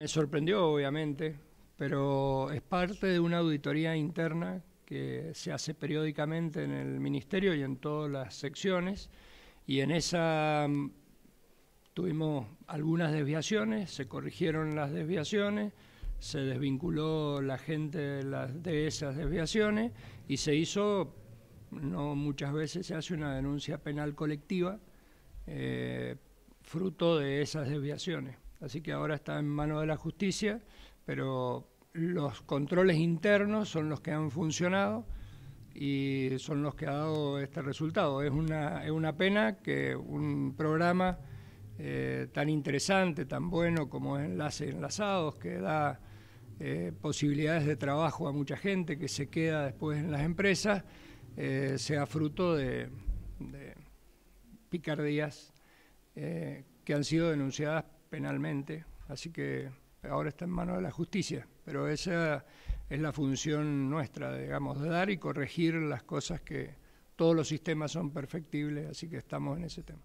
Me sorprendió, obviamente, pero es parte de una auditoría interna que se hace periódicamente en el Ministerio y en todas las secciones, y en esa mm, tuvimos algunas desviaciones, se corrigieron las desviaciones, se desvinculó la gente de, las, de esas desviaciones y se hizo, no muchas veces se hace una denuncia penal colectiva, eh, fruto de esas desviaciones. Así que ahora está en manos de la justicia, pero los controles internos son los que han funcionado y son los que ha dado este resultado. Es una, una pena que un programa eh, tan interesante, tan bueno como es Enlace Enlazados, que da eh, posibilidades de trabajo a mucha gente que se queda después en las empresas, eh, sea fruto de picardías que han sido denunciadas penalmente, así que ahora está en manos de la justicia, pero esa es la función nuestra, digamos, de dar y corregir las cosas que todos los sistemas son perfectibles, así que estamos en ese tema.